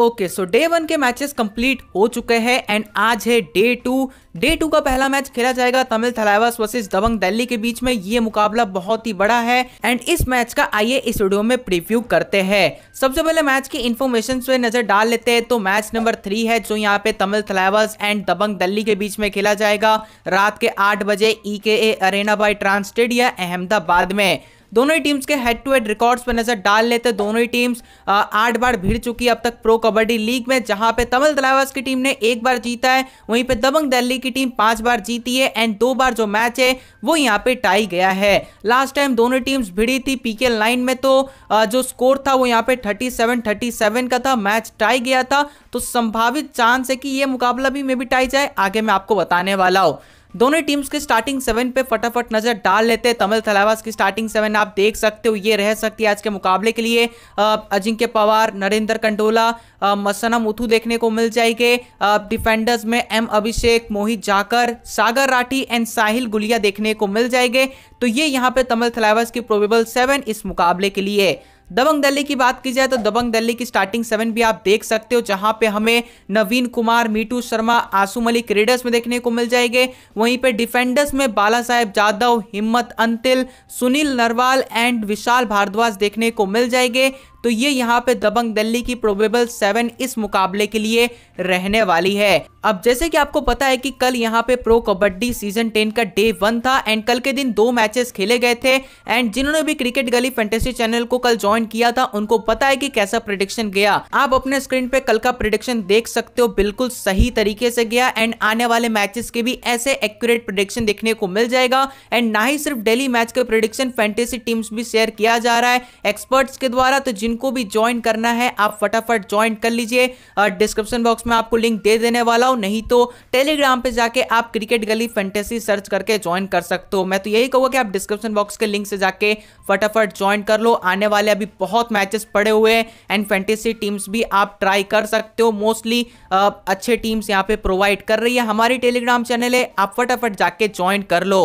okay so day one के matches complete हो चुके हैं एंड आज है डे टू डे टू का पहला मैच खेला जाएगा तमिल थलावास वर्सेस दबंग दिल्ली के बीच में ये मुकाबला बहुत ही बड़ा है एंड इस मैच का आइए इस वीडियो में प्रीव्यू करते हैं सबसे पहले मैच की इन्फॉर्मेशन पे नजर डाल लेते हैं तो मैच नंबर थ्री है जो यहाँ पे तमिल थलावास एंड दबंग दिल्ली के बीच में खेला जाएगा रात के आठ बजे E K A arena by TransStadia Ahmedabad में दोनों ही टीम्स के हेड टू हेड रिकॉर्ड्स पर नजर डाल लेते दोनों ही टीम्स आठ बार भिड़ चुकी है अब तक प्रो कबड्डी लीग में जहां पे तमिल दलावास की टीम ने एक बार जीता है वहीं पे दबंग दिल्ली की टीम पांच बार जीती है एंड दो बार जो मैच है वो यहाँ पे टाई गया है लास्ट टाइम दोनों टीम्स भिड़ी थी पीके लाइन में तो जो स्कोर था वो यहाँ पे थर्टी सेवन का था मैच टाई गया था तो संभावित चांस है कि ये मुकाबला भी मे भी टाई जाए आगे मैं आपको बताने वाला हूँ दोनों टीम्स के स्टार्टिंग सेवन पे फटाफट नजर डाल लेते हैं तमिल थलावास की स्टार्टिंग सेवन आप देख सकते हो ये रह सकती है आज के मुकाबले के लिए अजिंक्य पवार नरेंद्र कंडोला मसना मुथु देखने को मिल जाएंगे डिफेंडर्स में एम अभिषेक मोहित जाकर सागर राठी एंड साहिल गुलिया देखने को मिल जाएंगे तो ये यहाँ पे तमिल थलावास की प्रोबेबल सेवन इस मुकाबले के लिए दबंग दिल्ली की बात की जाए तो दबंग दिल्ली की स्टार्टिंग सेवन भी आप देख सकते हो जहां पे हमें नवीन कुमार मीटू शर्मा आसू मलिक रेडर्स में देखने को मिल जाएंगे वहीं पे डिफेंडर्स में बाला साहेब जादव हिम्मत अंतिल सुनील नरवाल एंड विशाल भारद्वाज देखने को मिल जाएंगे तो ये यहाँ पे दबंग दिल्ली की प्रोबेबल सेवन इस मुकाबले के लिए रहने वाली है अब जैसे कि आपको पता है कि कल यहाँ पे प्रो कबड्डी सीजन टेन का डे वन था एंड कल के दिन दो मैचेस खेले गए थे एंड जिन्होंने भी क्रिकेट गली फैंटेसी चैनल को कल ज्वाइन किया था उनको पता है कि कैसा प्रिडिक्शन गया आप अपने स्क्रीन पे कल का प्रिडिक्शन देख सकते हो बिल्कुल सही तरीके से गया एंड आने वाले मैचेस के भी ऐसे एक्यूरेट प्रिडिक्शन देखने को मिल जाएगा एंड ना ही सिर्फ डेली मैच का प्रिडिक्शन फैंटेसी टीम्स भी शेयर किया जा रहा है एक्सपर्ट्स के द्वारा तो जिन इनको भी ज्वाइन करना है आप फटाफट ज्वाइन कर लीजिए डिस्क्रिप्शन बॉक्स में आपको लिंक दे देने वाला हूँ नहीं तो टेलीग्राम पर जाके आप क्रिकेट गली फेंटेसी सर्च करके ज्वाइन कर सकते हो मैं तो यही कहूँगा कि आप डिस्क्रिप्शन बॉक्स के लिंक से जाके फटाफट ज्वाइन कर लो आने वाले अभी बहुत मैचेस पड़े हुए हैं एंड फेंटेसी टीम्स भी आप ट्राई कर सकते हो मोस्टली अच्छे टीम्स यहाँ पे प्रोवाइड कर रही है हमारी टेलीग्राम चैनल है आप फटाफट जाके ज्वाइन कर लो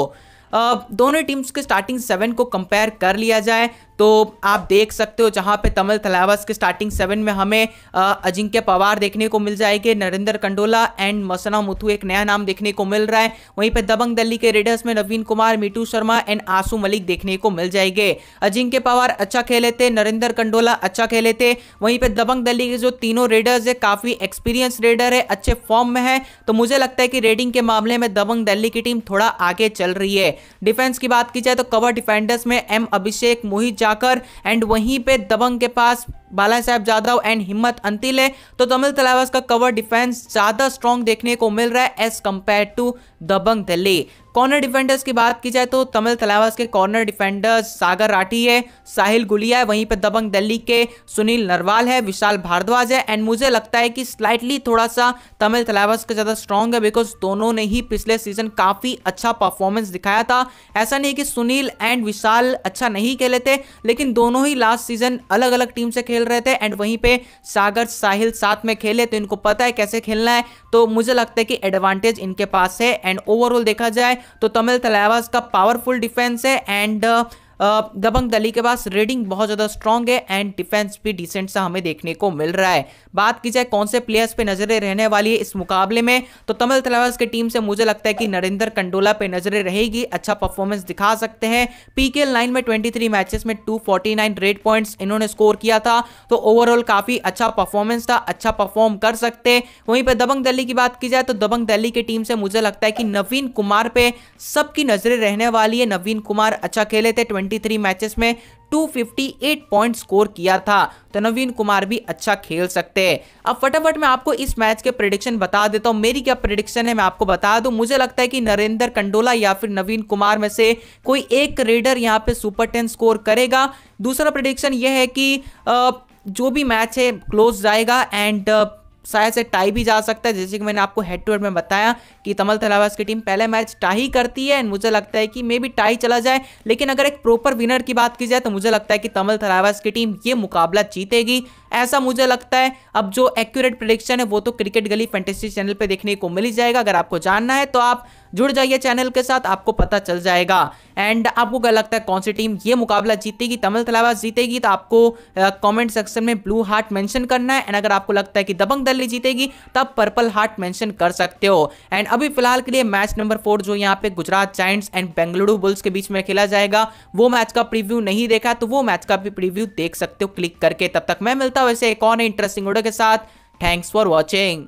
दोनों टीम्स के स्टार्टिंग सेवन को कंपेयर कर लिया जाए तो आप देख सकते हो जहाँ पे तमल थलावस के स्टार्टिंग सेवन में हमें अजिंक्य पवार देखने को मिल जाएंगे नरेंद्र कंडोला एंड मसना मुथु एक नया नाम देखने को मिल रहा है वहीं पर दबंग दिल्ली के रेडर्स में नवीन कुमार मीटू शर्मा एंड आंसू मलिक देखने को मिल जाएंगे अजिंक्य पवार अच्छा खेले थे नरेंद्र कंडोला अच्छा खेले थे वहीं पर दबंग दिल्ली के जो तीनों रेडर्स है काफ़ी एक्सपीरियंस रेडर है अच्छे फॉर्म में है तो मुझे लगता है कि रेडिंग के मामले में दबंग दिल्ली की टीम थोड़ा आगे चल रही है डिफेंस की बात की जाए तो कवर डिफेंडर्स में एम अभिषेक मोहित जाकर एंड वहीं पे दबंग के पास बाला साहब जादव एंड हिम्मत अंतिल है तो तमिल तलावास का कवर डिफेंस ज़्यादा स्ट्रॉन्ग देखने को मिल रहा है as compared to Dabang Delhi corner defenders की बात की जाए तो तमिल तलावास के कॉर्नर डिफेंडर्स सागर राठी है साहिल गुलिया है वहीं पर दबंग दिल्ली के सुनील नरवाल है विशाल भारद्वाज है एंड मुझे लगता है कि स्लाइटली थोड़ा सा तमिल तलावास का ज़्यादा स्ट्रॉन्ग है बिकॉज दोनों ने ही पिछले सीजन काफ़ी अच्छा परफॉर्मेंस दिखाया था ऐसा नहीं कि सुनील एंड विशाल अच्छा नहीं खेले थे लेकिन दोनों ही लास्ट सीजन अलग अलग टीम से खेल रहे थे एंड वहीं पर सागर साहिल साथ में खेले तो इनको पता है कैसे खेलना है तो मुझे लगता है कि एडवांटेज इनके पास है एंड ओवरऑल देखा जाए तो तमिल तलावास का पावरफुल डिफेंस है एंड दबंग दली के पास रेडिंग बहुत ज़्यादा स्ट्रॉन्ग है एंड डिफेंस भी डिसेंट सा हमें देखने को मिल रहा है बात की जाए कौन से प्लेयर्स पे नजरें रहने वाली है इस मुकाबले में तो तमिल तलावर्स की टीम से मुझे लगता है कि नरेंद्र कंडोला पे नजरें रहेगी अच्छा परफॉर्मेंस दिखा सकते हैं पीकेएल नाइन में ट्वेंटी मैचेस में टू रेड पॉइंट्स इन्होंने स्कोर किया था तो ओवरऑल काफी अच्छा परफॉर्मेंस था अच्छा परफॉर्म कर सकते वहीं पर दबंग दिल्ली की बात की जाए तो दबंग दिल्ली की टीम से मुझे लगता है कि नवीन कुमार पे सबकी नजरें रहने वाली है नवीन कुमार अच्छा खेले थे ट्वेंटी 23 मैचेस में 258 पॉइंट स्कोर किया था तो नवीन कुमार भी अच्छा खेल सकते हैं अब फटाफट मैं आपको इस मैच के प्रिडिक्शन बता देता हूं मेरी क्या प्रिडिक्शन है मैं आपको बता दूं मुझे लगता है कि नरेंद्र कंडोला या फिर नवीन कुमार में से कोई एक रेडर यहां पे सुपर टेन स्कोर करेगा दूसरा प्रिडिक्शन यह है कि आ, जो भी मैच है क्लोज जाएगा एंड शायद से टाई भी जा सकता है जैसे कि मैंने आपको हेड टू हेड में बताया कि तमल तलावास की टीम पहले मैच टाई करती है एंड मुझे लगता है कि मे बी टाई चला जाए लेकिन अगर एक प्रॉपर विनर की बात की जाए तो मुझे लगता है कि तमल तलावास की टीम ये मुकाबला जीतेगी ऐसा मुझे लगता है अब जो एक्यूरेट प्रडिक्शन है वो तो क्रिकेट गली फेंटेसी चैनल पर देखने को मिल जाएगा अगर आपको जानना है तो आप जुड़ जाइए चैनल के साथ आपको पता चल जाएगा एंड आपको क्या लगता है कौन सी टीम ये मुकाबला जीतेगी तमिल तलावास जीतेगी तो आपको कमेंट सेक्शन में ब्लू हार्ट मेंशन करना है एंड अगर आपको लगता है कि दबंग दिल्ली जीतेगी तब पर्पल हार्ट मेंशन कर सकते हो एंड अभी फिलहाल के लिए मैच नंबर फोर जो यहाँ पे Gujarat Giants and Bengaluru Bulls के बीच में खेला जाएगा वो मैच का प्रीव्यू नहीं देखा तो वो मैच का भी प्रीव्यू देख सकते हो क्लिक करके तब तक मैं मिलता हूँ ऐसे एक और इंटरेस्टिंग वीडियो के साथ थैंक्स फॉर वॉचिंग